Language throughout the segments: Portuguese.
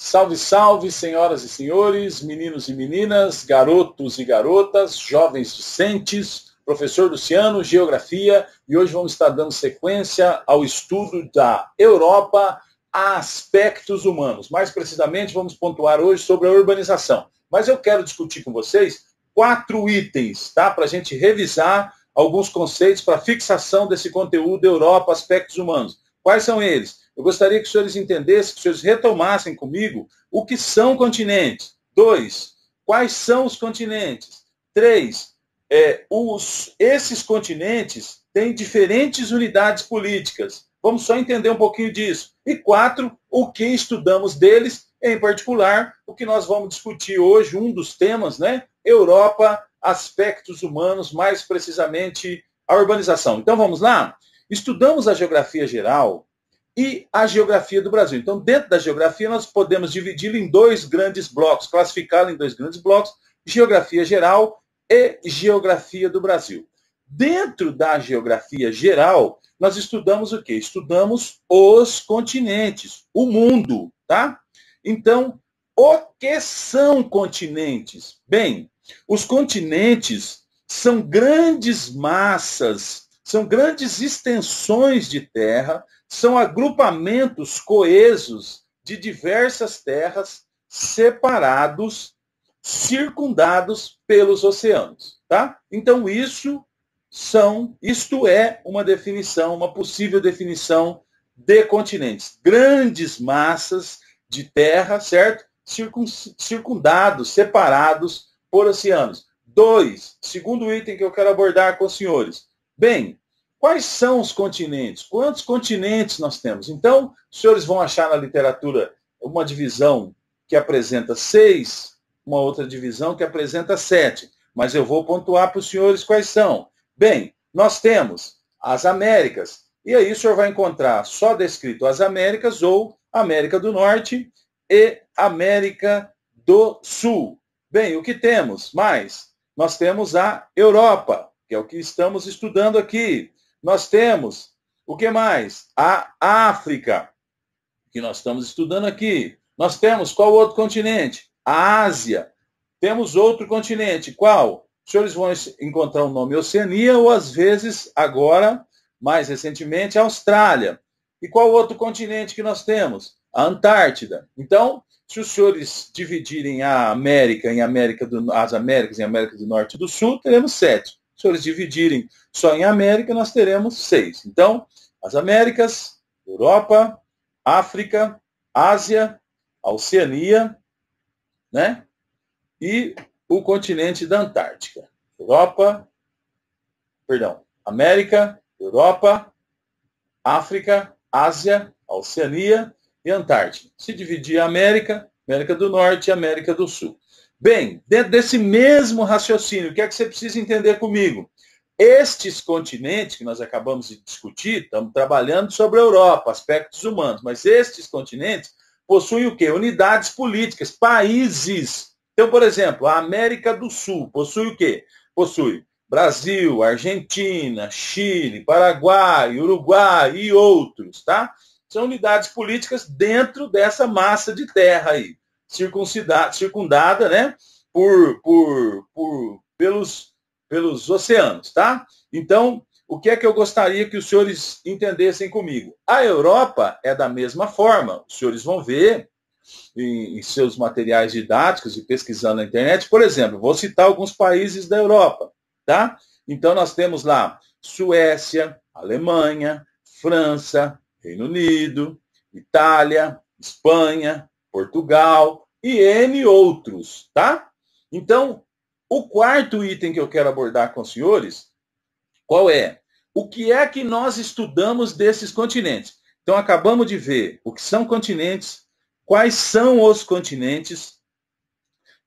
Salve, salve, senhoras e senhores, meninos e meninas, garotos e garotas, jovens docentes, professor Luciano, Geografia, e hoje vamos estar dando sequência ao estudo da Europa a aspectos humanos. Mais precisamente, vamos pontuar hoje sobre a urbanização. Mas eu quero discutir com vocês quatro itens, tá? Para a gente revisar alguns conceitos para fixação desse conteúdo Europa, aspectos humanos. Quais são eles? Eu gostaria que os senhores entendessem, que os senhores retomassem comigo o que são continentes. Dois, quais são os continentes? Três, é, os, esses continentes têm diferentes unidades políticas. Vamos só entender um pouquinho disso. E quatro, o que estudamos deles, em particular, o que nós vamos discutir hoje, um dos temas, né? Europa, aspectos humanos, mais precisamente a urbanização. Então vamos lá? Estudamos a geografia geral e a geografia do Brasil. Então, dentro da geografia, nós podemos dividi-la em dois grandes blocos, classificá-la em dois grandes blocos, geografia geral e geografia do Brasil. Dentro da geografia geral, nós estudamos o quê? Estudamos os continentes, o mundo, tá? Então, o que são continentes? Bem, os continentes são grandes massas são grandes extensões de terra, são agrupamentos coesos de diversas terras separados, circundados pelos oceanos, tá? Então isso são, isto é uma definição, uma possível definição de continentes, grandes massas de terra, certo? Circundados, separados por oceanos. Dois, segundo item que eu quero abordar com os senhores, Bem, quais são os continentes? Quantos continentes nós temos? Então, os senhores vão achar na literatura uma divisão que apresenta seis, uma outra divisão que apresenta sete. Mas eu vou pontuar para os senhores quais são. Bem, nós temos as Américas. E aí o senhor vai encontrar só descrito as Américas ou América do Norte e América do Sul. Bem, o que temos mais? Nós temos a Europa que é o que estamos estudando aqui. Nós temos, o que mais? A África, que nós estamos estudando aqui. Nós temos qual outro continente? A Ásia. Temos outro continente, qual? Os senhores vão encontrar o nome Oceania ou, às vezes, agora, mais recentemente, Austrália. E qual outro continente que nós temos? A Antártida. Então, se os senhores dividirem a América em América do, as Américas em América do Norte e do Sul, teremos sete se eles dividirem só em América, nós teremos seis. Então, as Américas, Europa, África, Ásia, Oceania, né? E o continente da Antártica. Europa, perdão, América, Europa, África, Ásia, Oceania e Antártica. Se dividir a América, América do Norte e América do Sul. Bem, dentro desse mesmo raciocínio, o que é que você precisa entender comigo? Estes continentes que nós acabamos de discutir, estamos trabalhando sobre a Europa, aspectos humanos, mas estes continentes possuem o quê? Unidades políticas, países. Então, por exemplo, a América do Sul possui o quê? Possui Brasil, Argentina, Chile, Paraguai, Uruguai e outros, tá? São unidades políticas dentro dessa massa de terra aí circundada, circundada né, por, por, por, pelos, pelos oceanos, tá? Então, o que é que eu gostaria que os senhores entendessem comigo? A Europa é da mesma forma. Os senhores vão ver em, em seus materiais didáticos e pesquisando na internet. Por exemplo, vou citar alguns países da Europa, tá? Então, nós temos lá Suécia, Alemanha, França, Reino Unido, Itália, Espanha, Portugal e N outros, tá? Então, o quarto item que eu quero abordar com os senhores, qual é? O que é que nós estudamos desses continentes? Então, acabamos de ver o que são continentes, quais são os continentes,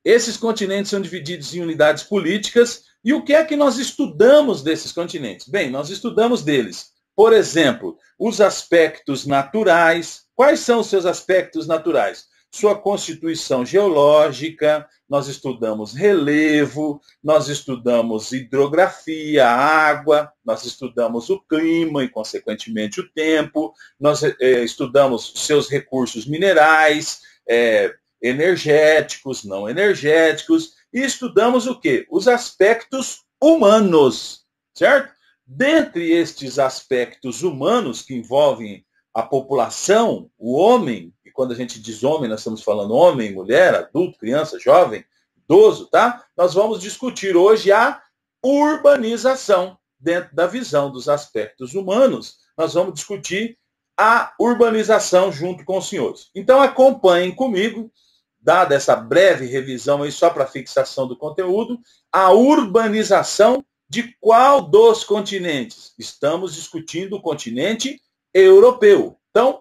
esses continentes são divididos em unidades políticas, e o que é que nós estudamos desses continentes? Bem, nós estudamos deles, por exemplo, os aspectos naturais. Quais são os seus aspectos naturais? sua constituição geológica, nós estudamos relevo, nós estudamos hidrografia, água, nós estudamos o clima e, consequentemente, o tempo, nós é, estudamos seus recursos minerais, é, energéticos, não energéticos, e estudamos o quê? Os aspectos humanos, certo? Dentre estes aspectos humanos que envolvem a população, o homem, quando a gente diz homem, nós estamos falando homem, mulher, adulto, criança, jovem, idoso, tá? Nós vamos discutir hoje a urbanização dentro da visão dos aspectos humanos. Nós vamos discutir a urbanização junto com os senhores. Então acompanhem comigo, dada essa breve revisão aí só para fixação do conteúdo, a urbanização de qual dos continentes? Estamos discutindo o continente europeu. Então,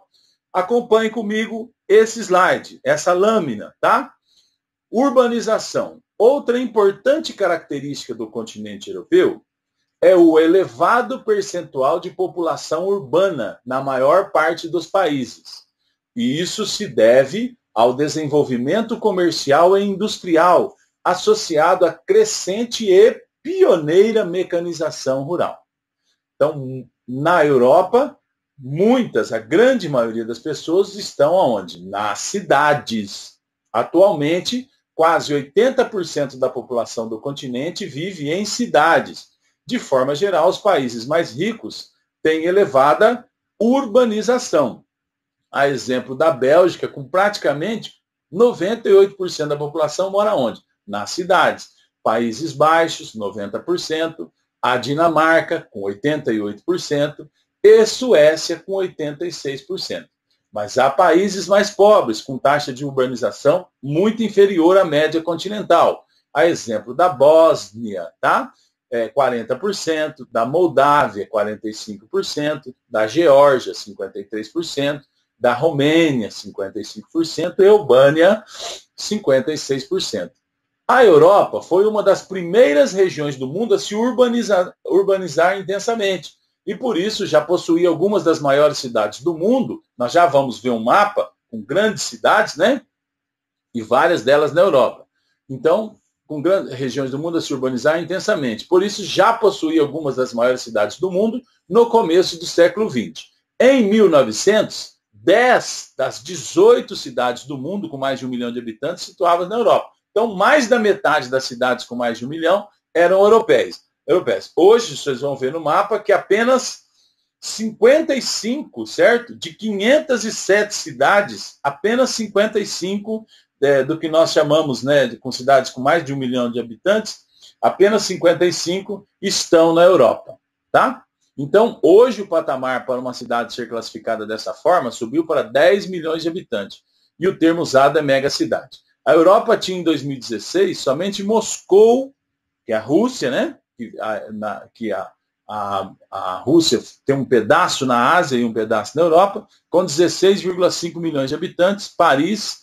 Acompanhe comigo esse slide, essa lâmina, tá? Urbanização. Outra importante característica do continente europeu é o elevado percentual de população urbana na maior parte dos países. E isso se deve ao desenvolvimento comercial e industrial, associado à crescente e pioneira mecanização rural. Então, na Europa, muitas, a grande maioria das pessoas estão aonde? Nas cidades. Atualmente, quase 80% da população do continente vive em cidades. De forma geral, os países mais ricos têm elevada urbanização. A exemplo da Bélgica, com praticamente 98% da população mora onde? Nas cidades. Países Baixos, 90%, a Dinamarca, com 88%, e Suécia com 86%. Mas há países mais pobres, com taxa de urbanização muito inferior à média continental. A exemplo da Bósnia, tá? É 40%, da Moldávia, 45%, da Geórgia, 53%, da Romênia, 55%, e Albânia, 56%. A Europa foi uma das primeiras regiões do mundo a se urbanizar, urbanizar intensamente, e por isso já possuía algumas das maiores cidades do mundo. Nós já vamos ver um mapa com grandes cidades, né? E várias delas na Europa. Então, com grandes regiões do mundo a se urbanizar intensamente. Por isso, já possuía algumas das maiores cidades do mundo no começo do século XX. Em 1900, 10 das 18 cidades do mundo com mais de um milhão de habitantes situavam na Europa. Então, mais da metade das cidades com mais de um milhão eram europeias europeias. Hoje vocês vão ver no mapa que apenas 55, certo? De 507 cidades, apenas 55 é, do que nós chamamos, né, com cidades com mais de um milhão de habitantes, apenas 55 estão na Europa, tá? Então, hoje o patamar para uma cidade ser classificada dessa forma subiu para 10 milhões de habitantes. E o termo usado é megacidade. A Europa tinha em 2016 somente Moscou, que é a Rússia, né? que, a, na, que a, a, a Rússia tem um pedaço na Ásia e um pedaço na Europa, com 16,5 milhões de habitantes, Paris,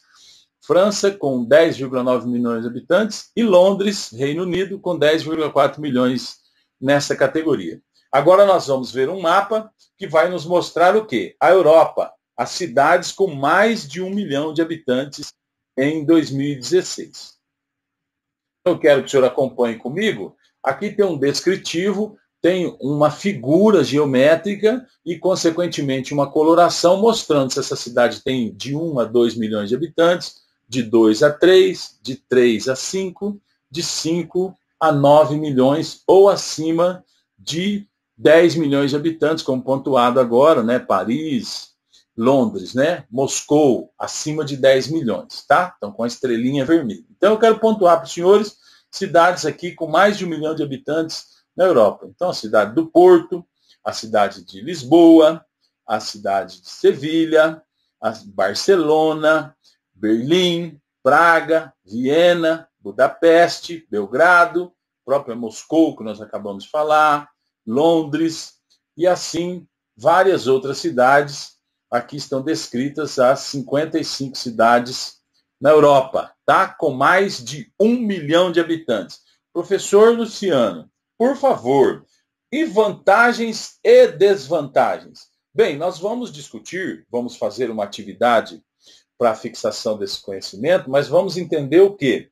França, com 10,9 milhões de habitantes, e Londres, Reino Unido, com 10,4 milhões nessa categoria. Agora nós vamos ver um mapa que vai nos mostrar o quê? A Europa, as cidades com mais de um milhão de habitantes em 2016. Eu quero que o senhor acompanhe comigo Aqui tem um descritivo, tem uma figura geométrica e, consequentemente, uma coloração mostrando se essa cidade tem de 1 a 2 milhões de habitantes, de 2 a 3, de 3 a 5, de 5 a 9 milhões ou acima de 10 milhões de habitantes, como pontuado agora, né? Paris, Londres, né? Moscou, acima de 10 milhões, tá? Então, com a estrelinha vermelha. Então, eu quero pontuar para os senhores cidades aqui com mais de um milhão de habitantes na Europa. Então, a cidade do Porto, a cidade de Lisboa, a cidade de Sevilha, Barcelona, Berlim, Praga, Viena, Budapeste, Belgrado, própria Moscou, que nós acabamos de falar, Londres, e assim várias outras cidades. Aqui estão descritas as 55 cidades na Europa, tá? com mais de um milhão de habitantes. Professor Luciano, por favor, e vantagens e desvantagens? Bem, nós vamos discutir, vamos fazer uma atividade para a fixação desse conhecimento, mas vamos entender o quê?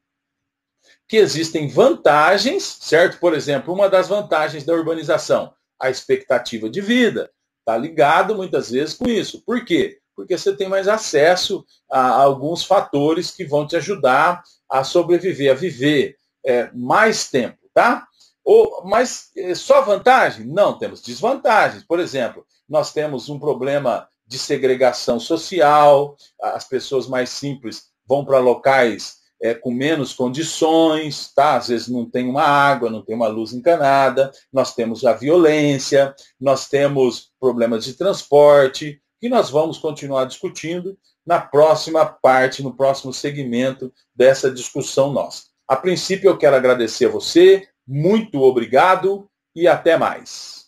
Que existem vantagens, certo? Por exemplo, uma das vantagens da urbanização, a expectativa de vida. Está ligado muitas vezes com isso. Por quê? porque você tem mais acesso a alguns fatores que vão te ajudar a sobreviver, a viver é, mais tempo, tá? Ou, mas é, só vantagem? Não, temos desvantagens. Por exemplo, nós temos um problema de segregação social, as pessoas mais simples vão para locais é, com menos condições, tá? às vezes não tem uma água, não tem uma luz encanada, nós temos a violência, nós temos problemas de transporte, que nós vamos continuar discutindo na próxima parte, no próximo segmento dessa discussão nossa. A princípio, eu quero agradecer a você, muito obrigado e até mais.